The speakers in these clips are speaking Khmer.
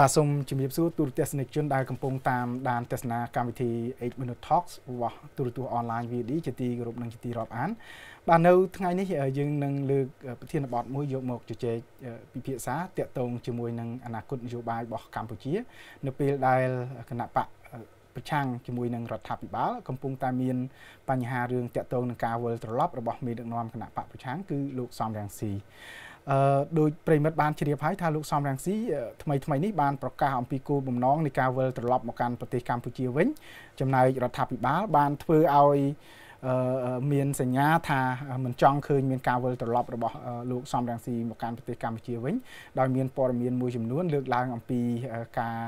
បាទសូមជម្រាបសួរទូរទស្សនិកជនដែលកំពុងតាមដានទស្សនាកម្មវិធី8 Minute Talks របស់ ទូរទស្សន៍ online VD ជាទីគោរពនិងជាទីរាប់អាន បាទនៅថ្ងៃនេះយើងនឹងលើកប្រធានបទមួយយកមកជជែកពិភាក្សាទាក់ទងជាមួយនឹងអនាគតនយោបាយរបស់កម្ពុជា នៅពេលដែលគណៈបកប្រឆាំងជាមួយនឹងរដ្ឋាភិបាល កំពុងតែមានបញ្ហារឿងតាក់ទងនឹងការវិលត្រឡប់របស់មេដឹកនាំគណៈបកប្រឆាំងគឺលោកសំរងស៊ីអឺដោយប្រិមិត្តបានជ្រាបហើយថាលោកសំរងស៊ីថ្មីថ្មីនេះបានប្រកាសអំពីគោលបំណងនៃការវិលត្រឡប់មកកាន់ប្រទេសកម្ពុជាវិញចំណែករដ្ឋាភិបាលបានធ្វើឲ្យមានសញ្ញាថាមិនចង់ឃើញមានការវិលត្រឡប់របស់លោកសំរងស៊ីមកកាន់ប្រទេសកម្ពុជាវិញដោយមានព័ត៌មានមួយចំនួនលើកឡើងអំពីការ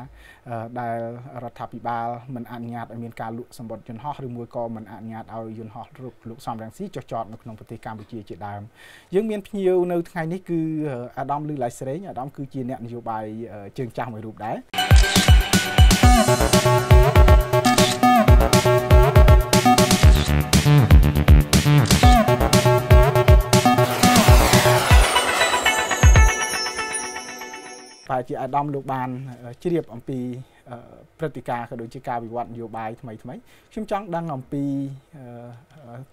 ដែលរដ្ឋាភិបាល មិនអនុញ្ញាតឲ្យមានការលក់សម្បត្តិយន្តហោះឬមួយក៏មិនអនុញ្ញាតឲ្យយន្តហោះលោកសំរងស៊ីចុះចតនៅក្នុងប្រទេសកម្ពុជាជាដើមយើងមានភ្ញៀវនៅថ្ងៃនេះគឺអាដាមលឺឡៃស្រេងអាដាមគឺជាអ្នកនយោបាយជើងចាស់មួយរូបដែរ thank you ជាអាដាមលោកបានជ្រាបអំពីព្រឹត្តិការណ៍ក៏ដូចជាការវិវត្តនយោបាយថ្មីថ្មីខ្ញុំចង់ដឹងអំពី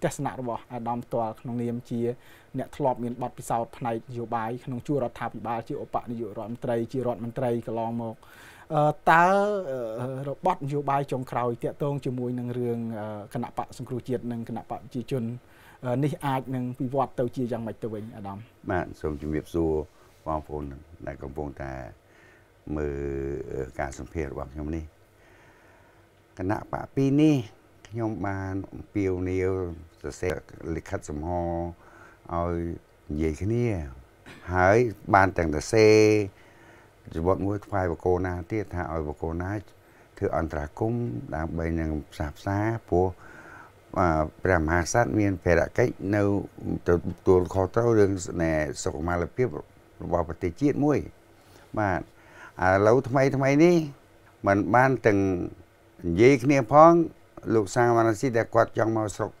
ទស្សនៈរបស់អាដាមផ្ទាល់ក្នុងនាមជាអ្នកធ្លាប់មានបទពិសោធន៍ផ្នែកនយោបាយក្នុងជួររដ្ឋាភិបាលជាឧបនាយករដ្ឋមន្ត្រីជារដ្ឋមន្ត្រីកន្លងមកតើរបបនយោបាយចុងក្រោយតាក់ទងជាមួយនឹងរឿងគណៈបកសង្គ្រោះជាតិនិងគណៈបកប្រជាជននេះអាចនឹងវិវត្តទៅជាយ៉ាងម៉េចទៅវិញអាដាមបាទសូមជម្រាបសួរបងប្អូនដែលកំពុងតែមើលការសម្ភាសរបស់ខ្ញុំនេះគណៈបកពីរនេះខ្ញុំបានអំពាវនាវសរសេរលិខិតសំហរឲ្យនិយាយគ្នា ហើយបានទាំងសរសេរជីវិតមួយថ្វាយបកូនណាទៀតថាឲ្យបកូនណាធ្វើអន្តរាគមដើម្បីនឹងផ្សះផ្សាព្រោះព្រះមហាក្សត្រមានភារកិច្ចនៅទទួលខុសត្រូវរឿងសុខុមាលភាពរបស់ប្រទេសជាតិមួយបាទឥឡូវថ្មីថ្មីនេះมันបានទាំងនិយាយគ្នាផងលោកសាវណ្ណស៊ីដែលគាត់ចង់មកស្រុក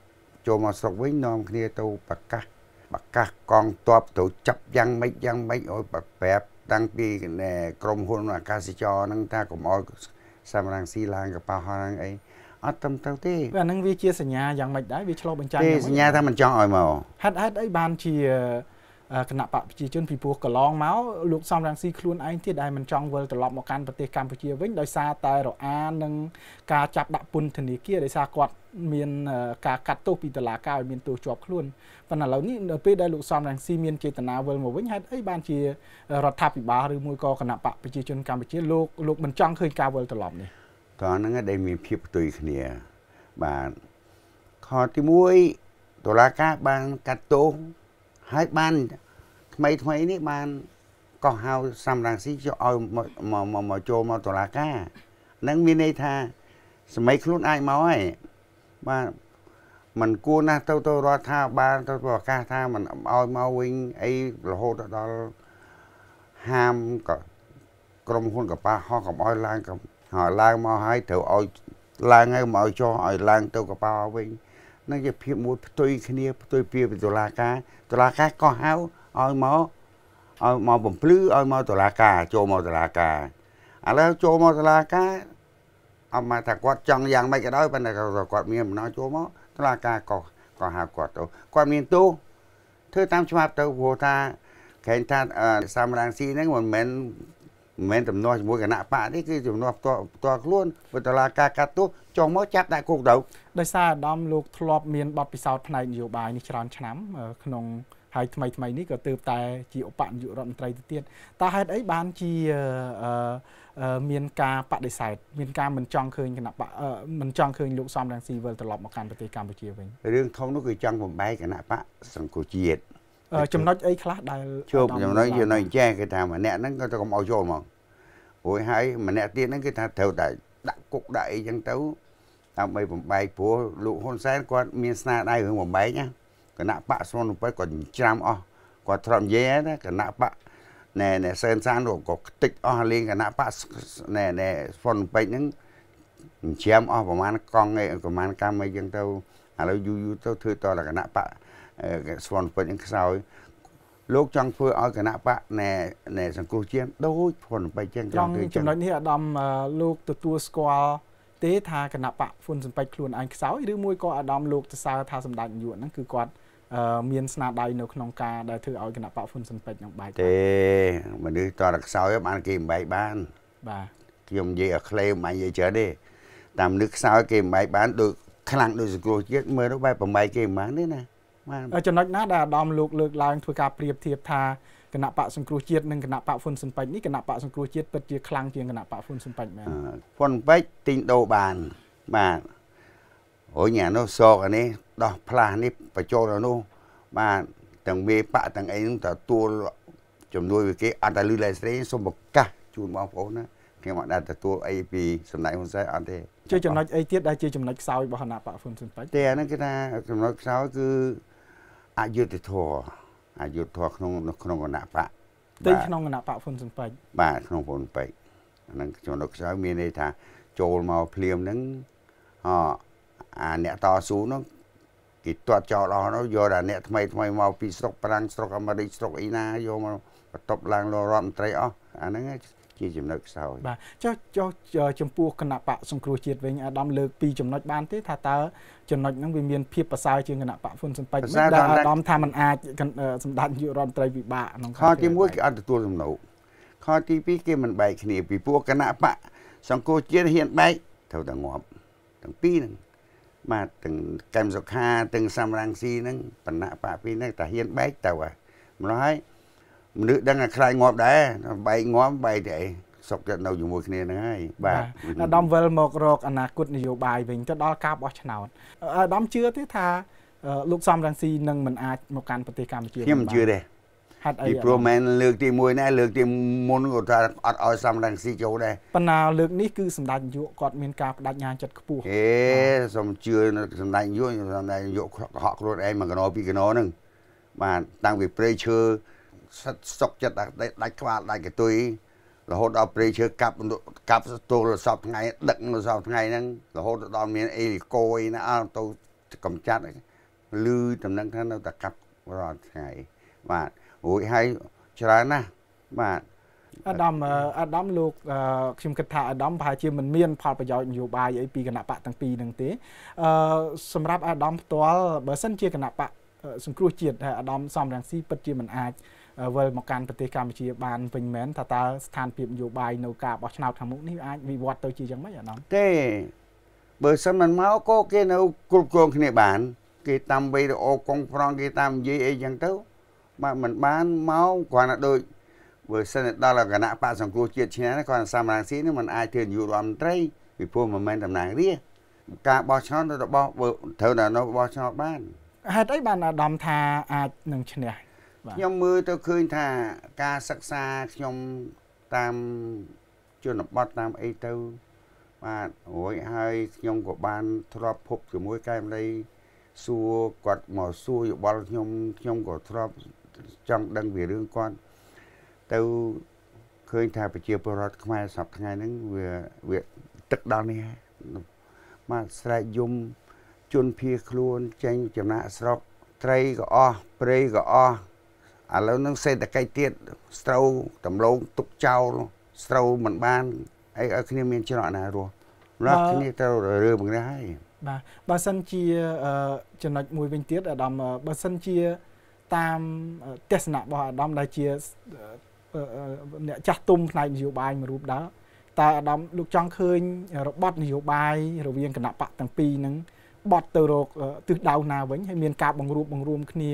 ចូលមកស្រុកវិញនាំគ្នាទៅប្រកាសប្រកាសកងទ័ពទៅចាប់យ៉ាងម៉េចយ៉ាងម៉េចឲ្យប្រាប់តាំងពីក្រមហ៊ុនអាកាសចរហ្នឹងថាកុំឲ្យសាមរងស៊ីឡើងកប៉ាល់ហ្នឹងអីអត់ត្រឹមត្រូវទេអាហ្នឹងវាជាសញ្ញាយ៉ាងម៉េចដែរវាឆ្លុះបញ្ចាំងទេសញ្ញាថាមិនចង់ឲ្យមកហេតុហេតុអីបានជាគណៈបកប្រជាជនពីព្រោះកន្លងមកលោកសំរងស៊ីខ្លួនឯងទៀតដែលមិនចង់វិលត្រឡប់មកកាន់ប្រទេសកម្ពុជាវិញដោយសារតែរអានឹងការចាប់ដាក់ពន្ធនាគារដោយសារគាត់មានការកាត់ទោសពីតុលាការឲ្យមានទោសជាប់ខ្លួនប៉ុន្តែឥឡូវនេះនៅពេលដែលលោកសំរងស៊ីមានចេតនាវិលមកវិញហេតុអីបានជារដ្ឋាភិបាលឬមួយក៏គណៈបកប្រជាជនកម្ពុជាលោកលោកមិនចង់ឃើញការវិលត្រឡប់នេះក៏ហ្នឹងដែរមានភាពផ្ទុយគ្នាបាទខទី1តុលាការបានកាត់ទោសហើយបានថ្មីថ្មីនេះបានកោះហៅសំរងស៊ីយកឲ្យមកមកចូលមកតុលាការនឹងមានន័យថាសម័យខ្លួនអាចមកហើយបាទมันគួរណាស់ទៅទៅរដ្ឋាភិបាលទៅប្រកាសថាมันឲ្យមកវិញអីរហូតដល់ហាមក៏ក្រុមហ៊ុនកប៉ាហោះកុំឲ្យឡើងកុំហើយឡើងមកហើយត្រូវឲ្យឡើងហើយមកឲ្យចុះឲ្យឡើងទៅកប៉ាវិញនឹងជាភាពមួយផ្ទុយគ្នាផ្ទុយពីតុលាការតុលាការក៏ហៅឲ្យមកឲ្យមកបំភ្លឺឲ្យមកតុលាការចូលមកតុលាការឥឡូវចូលមកតុលាការអមថាគាត់ចង់យ៉ាងម៉េចក៏ដោយប៉ុន្តែគាត់មានបំណងចូលមកតុលាការក៏ក៏ហៅគាត់ទៅគាត់មានទោសធ្វើតាមច្បាប់ទៅព្រោះថាគេថាសាមរាំងស៊ីហ្នឹងមិនមែនមិនមែនទំនាស់ជាមួយគណៈបកនេះគឺទំនាស់ផ្ទាល់ផ្ទាល់ខ្លួនវិទ្យាការកាត់ទោសចុះមកចាប់ដាក់គុកទៅដោយសារអាដាមលោកធ្លាប់មានបទពិសោធន៍ផ្នែកនយោបាយនេះច្រើនឆ្នាំក្នុងហើយថ្មីថ្មីនេះក៏ទើបតែជាឧបនាយករដ្ឋមន្ត្រីទៅទៀតតើហេតុអីបានជាមានការបដិសេធមានការមិនចង់ឃើញគណៈបកមិនចង់ឃើញលោកសំរងស៊ីវិលត្រឡប់មកកាន់ប្រទេសកម្ពុជាវិញរឿងធំនោះគឺចង់បំបែកគណៈបកសង្គមជាតិចំណុចអីខ្លះដែលជួបចំណុចចំណុចចេះគេថាម្នាក់ហ្នឹងក៏ទៅកុំឲ្យចូលមករួចហើយម្នាក់ទៀតហ្នឹងគេថាត្រូវតែដាក់គុកដាក់អីចឹងទៅដើម្បីបំបែកព្រោះលោកហ៊ុនសែនគាត់មានស្នាដៃរឿងបំបែកណាគណៈបកសុនពេទ្យគាត់ច្រាំអស់គាត់ធ្លាប់និយាយណាគណៈបកណែណែសឿនសាននោះក៏ខ្ទេចអស់លេងគណៈបកណែណែសុនពេទ្យហ្នឹងច្រាំអស់ប្រហែលកង់ឯងប្រហែលកម្មអីចឹងទៅឥឡូវយូរយូរទៅធ្វើតលគណៈបកស្វណ្ណពេជ្រនឹងខ្សោយលោកចង់ធ្វើឲ្យគណៈបកណែណែសង្គ្រោះជាតិដូចហ្វុនបៃចឹងគឺចឹងចំណុចនេះអាដាមលោកទទួលស្គាល់ទេ ថាគណៈបកហ្វុនសំពេចខ្លួនឯងខ្សោយឬមួយក៏អាដាមលោកទៅសើថាសម្ដេចយុវហ្នឹងគឺគាត់មានស្នាដៃនៅក្នុងការដែលធ្វើឲ្យគណៈបកហ្វុនសំពេចនឹងបែកទេមនុស្សតរខ្សោយបានគេមិនបែកបានបាទខ្ញុំនិយាយឲ្យក្លេមិននិយាយច្រើនទេតាមនឹកខ្សោយគេមិនបែកបានដូចខ្លាំងដូចសង្គ្រោះជាតិមើលទៅបែបបំបែកគេមិនបានទេណាចំណុចណាដែលអាដាមលោកលើកឡើងធ្វើការប្រៀបធៀបថាគណៈបកសង្គ្រោះជាតិនិងគណៈបកហ៊ុនស៊ិនប៉ិចនេះគណៈបកសង្គ្រោះជាតិពិតជាខ្លាំងជាងគណៈបកហ៊ុនស៊ិនប៉ិចមែនហ៊ុនប៉ិចទិញដូរបានបាទអូញអានោះសកអានេះដោះផ្លាស់នេះបញ្ចូលអានោះបាទទាំងមេបកទាំងអីនឹងទទួលជំនួយវាគេអត់តែលឺឡែស្រីសូមប្រកាសជូនបងប្អូនណាខ្ញុំអត់ដែលទទួលអីពីសំណាក់ហ៊ុនសែនអត់ទេជាចំណុចអីទៀតដែលជាចំណុចខ្សោយរបស់គណៈបកហ៊ុនស៊ិនប៉ិចតែអាហ្នឹងគេថាចំណុចខ្សោយគឺអយុធធរអយុធធរក្នុងក្នុងគណៈបកទីក្នុងគណៈបកហ៊ុនស៊ុនពេជ្របាទក្នុងហ៊ុនពេជ្រអានឹងចំណុចខ្សោយមានន័យថា ចូលមកភ្លាមហ្នឹងអអាអ្នកតស៊ូហ្នឹងគេទាត់ចោលអស់នោះយកតែអ្នកថ្មីថ្មីមកពីស្រុកប្រាំងស្រុកអាមេរិកស្រុកអីណាយកមកបន្ទប់ឡើងលោករដ្ឋមន្ត្រីអស់អាហ្នឹងជាចំណុចខ្សោយបាទចុះចុះចំពោះគណៈបកសង្គ្រោះជាតិវិញអាដាមលើកពីចំណុចបានទេថាតើចំណុចហ្នឹងវាមានភាពប្រសើរជាងគណៈបកហ៊ុនស៊ិនប៉ិចមិនដែលអាដាមថាมันអាចសម្ដេចយុរដ្ឋមន្ត្រីពិបាកក្នុងខទី1គេអត់ទទួលសំណូកខទី2គេមិនបែកគ្នាពីពួកគណៈបកសង្គ្រោះជាតិហ៊ានបែកត្រូវតែងាប់ទាំងពីរហ្នឹងបាទទាំងកែមសុខាទាំងសំរងស៊ីហ្នឹងបណ្ណៈបកពីរហ្នឹងតែហ៊ានបែកទៅហើយម្ល៉េះហើយមនុស្សដឹងតែខ្លាចងាប់ដែរបែកងាប់បែកតែអីសុខចិត្តនៅជាមួយគ្នាហ្នឹងហើយបាទអាដាមវិលមករកអនាគតនយោបាយវិញទៅដល់ការបោះឆ្នោតអាដាមជឿទេថាលោកសំរងស៊ីនឹងមិនអាចមកកាន់ប្រទេសកម្ពុជាខ្ញុំជឿទេហេតុអីពីព្រោះមែនលើកទី1ណាលើកទីមុនក៏ថាអត់ឲ្យសំរងស៊ីចូលដែរប៉ុន្តែលើកនេះគឺសម្ដេចនាយកគាត់មានការបដិញ្ញាចិត្តខ្ពស់អេសូមជឿសម្ដេចនាយកសម្ដេចនាយកខកខ្លួនឯងមកកណោពីកណោហ្នឹងបាទតាំងពីព្រៃឈើស្តុកចិត្តដាច់ក្បាលដាច់កតុយរហូតដល់ព្រៃឈើកាប់កាប់ស្ទូលសពថ្ងៃដឹកនៅសពថ្ងៃហ្នឹងរហូតដល់មានអេលីកូអីណាអត់ទៅកំចាត់លឺដំណឹងថានៅតែកាប់រាល់ថ្ងៃបាទរួចហើយច្រើនណាស់បាទអាដាមអាដាមលោកខ្ញុំគិតថាអាដាមប្រហែលជាមិនមាន ផលប្រយោជន៍នយោបាយអីពីគណៈបកទាំងពីរហ្នឹងទេអឺសម្រាប់អាដាមផ្ទាល់បើសិនជាគណៈបកសង្គ្រោះជាតិហើយអាដាមសំរងស៊ីពិតជាមិនអាចវិលមកកាន់ប្រទេសកម្ពុជាបានវិញមែនថាតើស្ថានភាពនយោបាយនៅការបោះឆ្នោតខាងមុខនេះអាចវិវត្តទៅជាយ៉ាងម៉េចអានោះទេបើសិនមិនមកក៏គេនៅគ្រប់គ្រងគ្នាបាន គេតាមវីដេអូកងប្រងគេតាមនិយាយអីចឹងទៅបាទមិនបានមកគ្រាន់តែដូចបើសិនដល់គណៈបកសង្គ្រោះជាតិឆ្នាំនេះគ្រាន់តែសំរងស៊ីនេះមិនអាចធ្វើនយោបាយរដ្ឋមន្ត្រីពីព្រោះមិនមែនតំណាងរាស្ត្រការបោះឆ្នោតរបស់ត្រូវតែនៅបោះឆ្នោតបានហេតុអីបានអាដាមថាអាចនឹងឈ្នះខ្ញុំមើលទៅឃើញថាការសិក្សាខ្ញុំតាមជនបទតាមអីទៅ បាទរួចហើយខ្ញុំក៏បាន ធ្លាប់ភពជាមួយកែមលី សួរគាត់មកសួរយោបល់ខ្ញុំខ្ញុំក៏ធ្លាប់ចង់ដឹងពីរឿងគាត់ទៅឃើញថាប្រជាពលរដ្ឋខ្មែរសប្តាហ៍ថ្ងៃហ្នឹងវាវាទឹកដល់នេះមកស្រែកយំជនភៀសខ្លួនចេញចំណាក់ស្រុកត្រីក៏អស់ព្រៃក៏អស់ឥឡូវនឹងសេដ្ឋកិច្ចទៀតស្រូវដំឡូងទុកចោលស្រូវមិនបានអីឲ្យគ្នាមានច្រកណារស់រស់គ្នាត្រូវរើបង្រាហើយបាទបើសិនជាចំណុចមួយវិញទៀតអាដាមបើសិនជាតាមទស្សនៈរបស់អាដាមដែលជាអ្នកចាស់ទុំផ្នែកនយោបាយមួយរូបដែរតើអាដាមលោកចង់ឃើញ របត់នយោបាយរវាងគណៈបកទាំងពីរហ្នឹងបត់ទៅរកទិសដៅណាវិញហើយមានការបង្រួបបង្រួមគ្នា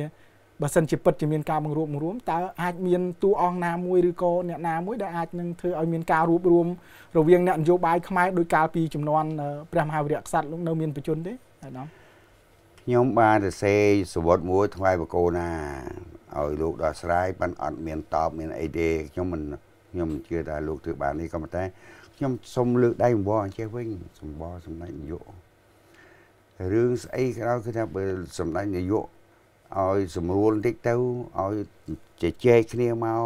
បើសិនជាពិតជាមានការបង្រួបបង្រួមតើអាចមានតួអង្គណាមួយឬក៏អ្នកណាមួយដែលអាចនឹងធ្វើឲ្យមានការរួបរวมរវាងអ្នកនយោបាយខ្មែរដោយកាលពីចំនួនព្រះមហាវីរក្សត្រលោកនៅមានបជនទេអាដាមខ្ញុំបានទៅសេសវត្តមួយថ្វាយបកូនណាឲ្យលោកដោះស្រាយបានអត់មានតបមានអីទេខ្ញុំមិនខ្ញុំមិនជឿថាលោកធ្វើបាននេះក៏ប៉ុន្តែខ្ញុំសូមលើកដៃអង្វរអញ្ចេះវិញសម្បល់សម្ដេចនាយករឿងស្អីក្រោយគឺថាបើសម្ដេចនាយកឲ្យសម្រួលបន្តិចទៅឲ្យជជែកគ្នាមក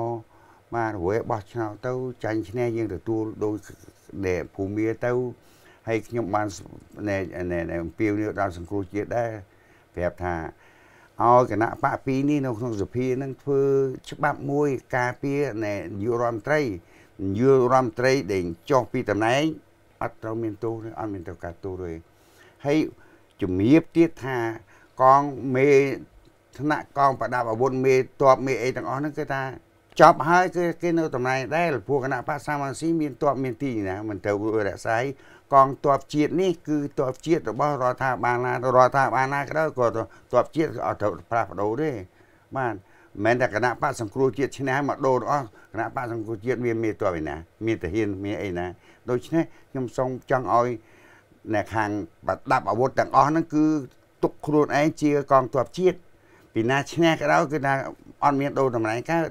បាទរួយបោះឆ្នោតទៅចាញ់ឈ្នះយើងទទួលដោយដែលភូមិទៅហើយខ្ញុំបានអំពាវនាវដល់សង្គមជាតិដែរប្រាប់ថាឲ្យគណៈបកពីនេះនៅក្នុងសភានឹងធ្វើច្បាប់មួយ ការពារនៃយុរដ្ឋមន្ត្រីយុរដ្ឋមន្ត្រីដែលចុះពីតំណែង អត់ត្រូវមានទោសអត់មានត្រូវការទោសទេហើយជំរាបទៀតថាកងមេថ្នាក់កងប្រដាប់អាវុធមេតបមេអីទាំងអស់ហ្នឹងគឺថាចប់ហើយគឺគេនៅតំណែងដែរពួកគណៈបកសាមស៊ីមានតបមានទីណាមិនត្រូវរក្សាយកងតបជាតិនេះគឺតបជាតិរបស់រដ្ឋាភិបាលណារដ្ឋាភិបាលណាក៏ដោយក៏តបជាតិអត់ត្រូវប្រាស់បដូរទេបាទមិនតែគណៈបកសង្គ្រោះជាតិឈ្នះមកដូរអស់គណៈបកសង្គ្រោះជាតិវាមានតបឯណា មានតាហានមានអីណាដូច្នេះខ្ញុំសូមចង់ឲ្យអ្នកខាងបដាប់អាវុធទាំងអស់ហ្នឹងគឺទុកខ្លួនឯងជាកងទ័ពជាតិពីណាឈ្នះក៏ដោយគឺថាអត់មានដូរតំណែងកើត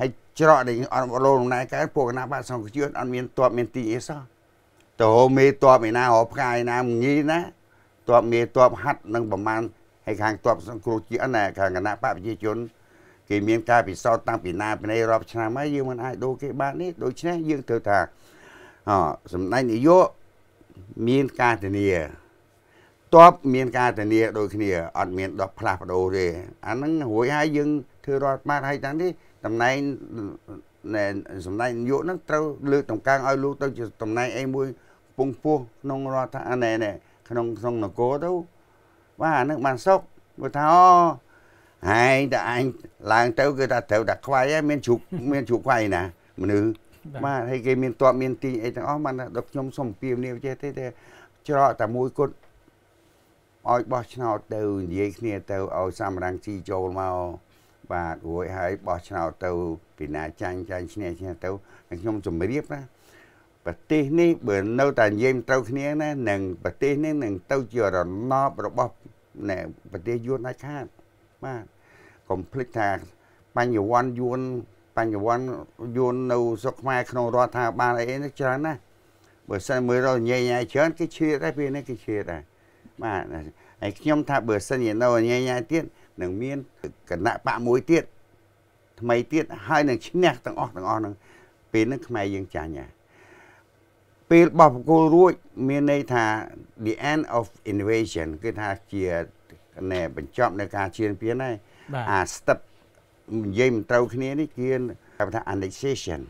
ហើយច្រកដែលអត់ដូរតំណែងកើតពួកគណៈបកសង្គ្រោះជាតិអត់មានតបមានទីអីសោះតោមេតបឯណារកផ្កាយណាងីណាតបមេតបហាត់នឹងប្រមាណហើយខាងតបសង្គ្រោះជាតិណាខាងគណៈបកប្រជាជនគេមានការពិសោធន៍តាំងពីណាពីណីរាប់ឆ្នាំហើយយើងមិនអាចដូរគេបាននេះដូច្នេះយើងត្រូវថាអសម្ដេចនាយកមានការធានាទ័ពមានការធានា ដូចគ្នាអត់មានដោះផ្លាស់ប្ដូរទេអាហ្នឹងរួចហើយយើងធ្វើរដ្ឋបានហើយតាំងនេះតំណែងសម្ដេចនាយកហ្នឹងត្រូវលើកតម្កើងឲ្យលោកទៅជាតំណែងអីមួយពងពោះក្នុងរដ្ឋអាណែណែក្នុងក្នុងនគរទៅបាទអាហ្នឹងបានសុកព្រោះថាអូឯងតែឯងឡើងទៅគឺថាត្រូវតែខ្វាយហើយមានជ្រូកមានជ្រូកខ្វាយណាមនុស្សបាទហើយគេមានតបមានទីអីទាំងអស់បានដល់ខ្ញុំសុំពៀមនេះចេះទេតែច្រកតែមួយគត់ឲ្យបោះឆ្នោតទៅនិយាយគ្នាទៅឲ្យសំរងជីចូលមកបាទរួចហើយបោះឆ្នោតទៅពីណាចាញ់ចាញ់ឈ្នះឈ្នះទៅហើយខ្ញុំជម្រាបណា ប្រទេសនេះ បើនៅតែនិយាយមិនត្រូវគ្នាណានឹងប្រទេសនេះនឹងទៅជារណបរបស់ប្រទេសយួនដាច់ខាតបាទកុំភ្លេចថាបញ្ញវន្តយួនបញ្ញវន្តយួននៅស្រុកខ្មែរក្នុងរដ្ឋាភិបាលអីនេះច្រើនណាស់បើសិនមើលរញ៉ៃញ៉ៃច្រើនគេឈៀតដែរពេលនេះគេឈៀតដែរបាទហើយខ្ញុំ ថាបើសិនជានៅញ៉ៃញ៉ៃទៀតនឹងមានគណៈបកមួយទៀតថ្មីទៀតហើយនឹងឈ្នះទាំងអស់ទាំងអស់នឹងពេលនឹងខ្មែរយើងចាញ់ហ่าពេលបោះបកគោលរួចមានន័យថា the end of invasion គឺថាជាណែបញ្ចប់នៃការឈ្លានពានហើយអាស្ទឹកនិយាយមិនត្រូវគ្នានេះគឺគេថា annexation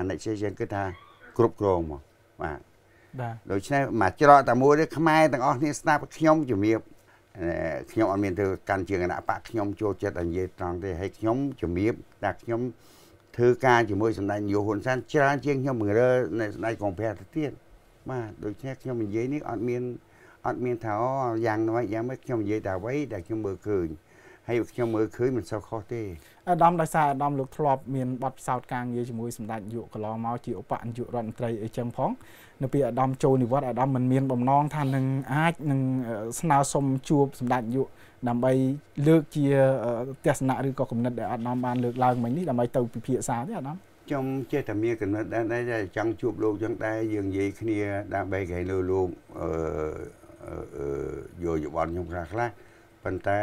annexation គឺថាគ្រប់គ្រងមកបាទបាទដូច្នេះមកច្រកតែមួយទេខ្មែរទាំងអស់គ្នាស្ដាប់ខ្ញុំជំរាបខ្ញុំអត់មានទៅកាន់ជាគណៈបកខ្ញុំចូលចិត្តឲ្យនិយាយត្រង់ទេហើយខ្ញុំជំរាបថាខ្ញុំធ្វើការជាមួយសម្ដេចនយោហ៊ុនសែនច្រើនជាងខ្ញុំមើលនៅសម្ដេចកងព្រះទៅទៀតបាទដូច្នេះខ្ញុំនិយាយនេះអត់មានអត់មានថាអូយ៉ាងណាយ៉ាងម៉េចខ្ញុំនិយាយតែអ្វីដែលខ្ញុំមើលឃើញហើយខ្ញុំមើលឃើញមិនសូវខុសទេអាដាមដោយសារអាដាមលោកធ្លាប់មានបទពិសោធន៍ការងារជាមួយសម្ដេចយុគកន្លងមកជាឧបនាយករដ្ឋមន្ត្រីអីចឹងផងនៅពេលអាដាមចូលនិវត្តន៍អាដាមមិនមានបំណងថានឹងអាចនឹងស្នើសុំជួបសម្ដេចយុគដើម្បីលើកជាទស្សនៈឬក៏គំនិតដែលអាដាមបានលើកឡើងមិញនេះដើម្បីទៅពិភាក្សាទេអាដាមខ្ញុំចេះតែមានគំនិតដែរចង់ជួបលោកចឹងដែរយើងនិយាយគ្នាដើម្បីកែលើលោកអឺយកយោបល់ខ្ញុំខ្លះខ្លះប៉ុន្តែ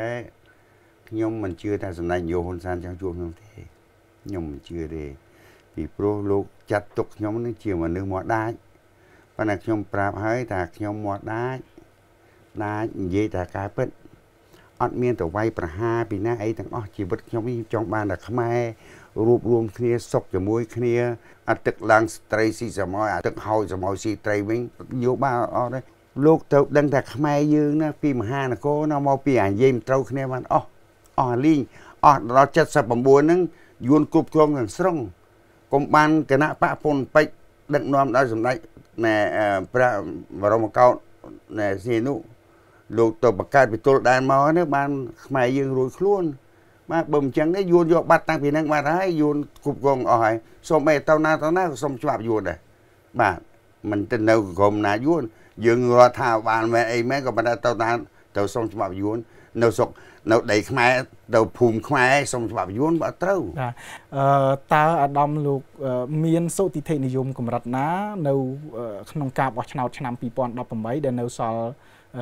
ខ្ញុំមិនជឿថាសម្ដេចនយោហ៊ុនសែនចង់ជួបខ្ញុំទេខ្ញុំមិនជឿទេពីព្រោះលោកចាត់ទុកខ្ញុំនឹងជាមនុស្សមាត់ដាច់ប៉ុន្តែខ្ញុំប្រាប់ហើយថាខ្ញុំមាត់ដាច់ដាច់និយាយតែការពិតអត់មានទៅវាយប្រហារពីណាអីទាំងអស់ជីវិតខ្ញុំនេះចង់បានតែខ្មែររួបរวมគ្នាសុខជាមួយគ្នាអាទឹកឡើងស្ត្រីស៊ីសមយអាទឹកហោចសមយស៊ីត្រីវិញយោបានអត់ទេលោកទៅដឹងថាខ្មែរយើងណាពីមហានគរណាមកពីអាយេមត្រូវគ្នាបានអស់អស់លីងអស់ដល់79ហ្នឹងយួនគ្រប់គ្រងទាំងស្រុងកុំបានគណៈបកពុនពេជ្រដឹកនាំដោយសម្ដេចណែព្រះបរមកោដ្ឋណែស៊ីនុលោកទៅបង្កើតពិទលដែនមកនេះបាន ខ្មែរយើងរួចខ្លួន បាទបើមិនចឹងទេយួនយកបាត់តាំងពីហ្នឹងបាត់ហើយយួនគ្រប់គ្រងអស់ហើយសូមឯទៅណាទៅណាក៏សូមច្បាប់យួនដែរបាទមិនទៅនៅក្រុមណាយួន យើងរត់ថាបានមែនអីមែនក៏ប៉ុន្តែទៅណាទៅសូមច្បាប់យួននៅស្រុកនៅដីខ្មែរទៅភូមិខ្មែរសុំច្បាប់យួនបើត្រូវបាទអឺតើអាដាមលោកមានសុតិធិនិយមកម្រិតណា នៅ ក្នុងការបោះឆ្នោតឆ្នាំ2018ដែលនៅសល់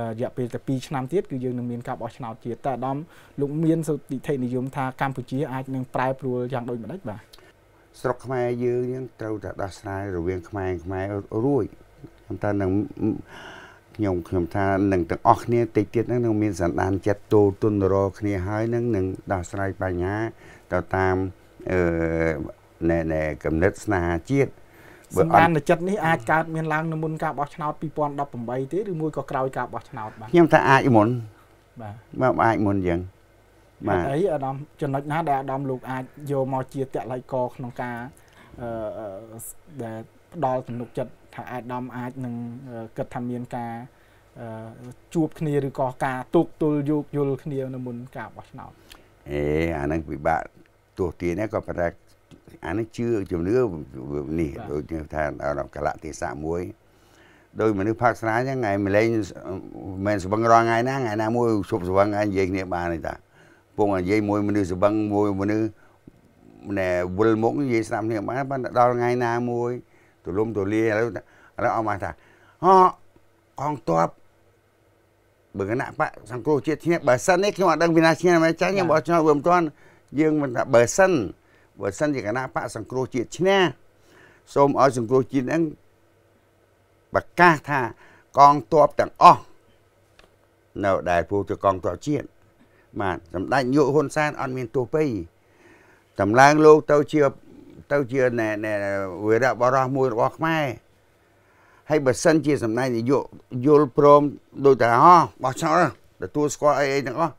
រយៈពេលតែ2ឆ្នាំទៀតគឺយើងនឹងមានការបោះឆ្នោតជាតិតើអាដាមលោកមានសុតិធិនិយម ថាកម្ពុជាអាចនឹងប្រែប្រួលយ៉ាងដូចម្ដេចបាទស្រុកខ្មែរយើងនឹងត្រូវតែដោះស្រាយរវាង ខ្មែរខ្មែររួចតែនឹងខ្ញុំខ្ញុំថានឹងទាំងអស់គ្នាតិចទៀតហ្នឹងនឹងមានសន្តានចិត្តទូទុនរគ្នា ហើយនឹងនឹងដោះស្រាយបញ្ហាទៅតាមអឺណែកំណត់ស្នាជាតិបើអន្តរជាតិនេះអាចកើតមានឡើងនៅមុនការបោះឆ្នោត2018ទេឬមួយក៏ក្រោយការបោះឆ្នោតបាទខ្ញុំថាអាចមុនបាទបាទអាចមុនយ៉ាងបាទអីអាដាមចំណុចណាដែលអាដាមលោកអាចយកមកជាតល័យកក្នុងការអឺដែលផ្ដល់ទំនុកចិត្តថាអាដាមអាចនឹងគិតថាមានការជួបគ្នាឬក៏ការទូកទល់យោគយល់គ្នានៅមុនការបោះឆ្នោតអេអានឹងពិបាកទោះទានេះក៏ប៉ុន្តែអានឹងជឿជំនឿនេះដូចថាដល់កលៈទេសៈមួយដោយមនុស្សផាកស្រាហ្នឹងថ្ងៃម្លេងមិនស្វឹងរងថ្ងៃណាថ្ងៃណាមួយឈប់ស្វឹងហើយនិយាយគ្នាបានទេតា ពងនិយាយមួយមនុស្សស្វឹងមួយមនុស្សណែវិលមុខនិយាយស្ដាប់គ្នាបានដល់ថ្ងៃណាមួយទូលំទូលាយឥឡូវឥឡូវអស់មកថាហ៎កងទ័ពបើគណៈបកសង្គ្រោះជាតិឈ្នះបើសិននេះខ្ញុំអត់ដឹងពីណាឈ្នះមិនចាញ់ខ្ញុំបោះឆ្នោតវាមិនទាន់ យើងមិនថាបើសិនបើសិនជាគណៈបកសង្គ្រោះជាតិឈ្នះសូមឲ្យសង្គ្រោះជាតិហ្នឹងប្រកាសថាកងទ័ពទាំងអស់នៅដែលពូទៅកងទ័ពជាតិបាទសម្ដេចនាយកហ៊ុនសែនអត់មានទោះពេកតម្លើងលោកទៅជាទៅជាវីរៈបរោះមួយរបស់ខ្មែរហើយបើសិនជាសម្ដេចនាយកយល់ព្រមដូចតាហោះបោះឆ្នោតទទួលស្គាល់អីអីទាំងអស់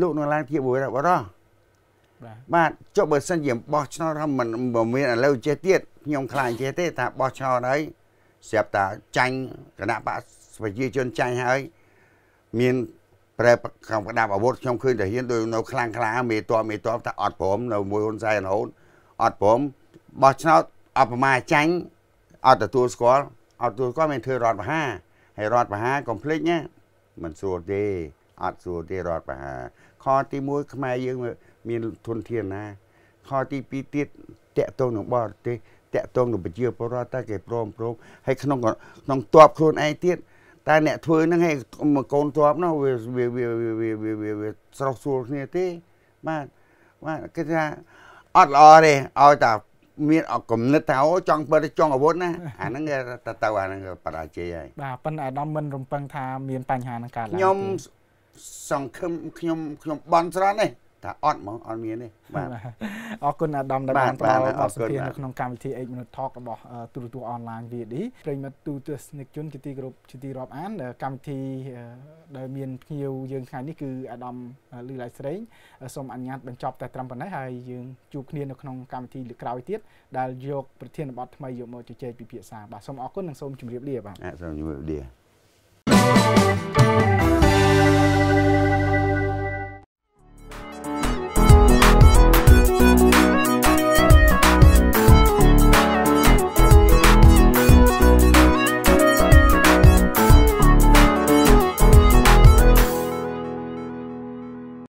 លោកនៅឡើងជាវីរៈបរោះបាទចុះបើសិនជាបោះឆ្នោតថាមិនមានឥឡូវចេះទៀតខ្ញុំខ្លាចចេះទេថាបោះឆ្នោតហើយស្រាប់តែចាញ់គណៈបកប្រជាជនចាញ់ហើយ មានប្រែកំក្តាប់អាវុធខ្ញុំឃើញតែហ៊ានដោយនៅខ្លាំងខ្លាមេតបមេតបថាអត់ព្រមនៅមួយហ៊ុនសែនរហូតអត់ព្រមបោះឆ្នោតអបមាចាញ់អត់ទទួលស្គាល់អត់ទទួលស្គាល់មានធ្វើរដ្ឋបហាហើយរដ្ឋបហាកុំភ្លេចណាមិនស្រួលទេអត់ស្រួលទេរដ្ឋបហាខទី1ខ្មែរយើងមានធនធានណា ខទី2ទៀតតកតងនឹងបរទេសតកតងនឹងប្រជាពលរដ្ឋតែគេព្រមព្រមហើយក្នុងក្នុងតបខ្លួនឯងទៀតតែអ្នកធ្វើហ្នឹងឲ្យកូនតបនោះវាវាវាវាស្រស់ស្រួលគ្នាទេបាទបាទគេថាអត់ល្អទេឲ្យតែមានកំណត់ថាអូចង់បើចង់អាវុធណាអាហ្នឹងទៅទៅអាហ្នឹងបរាជ័យហើយបាទប៉ុន្តែអាដាមមិនរំពឹងថាមានបញ្ហានឹងកើតឡើងខ្ញុំសង្ឃឹមខ្ញុំខ្ញុំបន់ស្រន់ទេថាអត់ហ្មងអត់មានទេបាទអរគុណអាដាមដែលបានផ្ដល់បទសម្ភាសន៍នៅក្នុងកម្មវិធី8 Minute Talk របស់ទូរទស្សន៍អនឡាញ VD ប្រិមិត្តទូទស្សនិកជនជាទីគោរពជាទីរាប់អានកម្មវិធីដែលមានភ្ញៀវយើងថ្ងៃនេះគឺអាដាមលីឡៃស្រេងសូមអនុញ្ញាតបញ្ចប់តែត្រឹមប៉ុណ្ណេះហើយយើងជួបគ្នានៅក្នុងកម្មវិធីលើក្រោយទៀតដែលយក ប្រធានបទថ្មីយកមកជជែកពិភាក្សាបាទសូមអរគុណនិងសូមជម្រាបលាបាទសូមជម្រាបលា thank you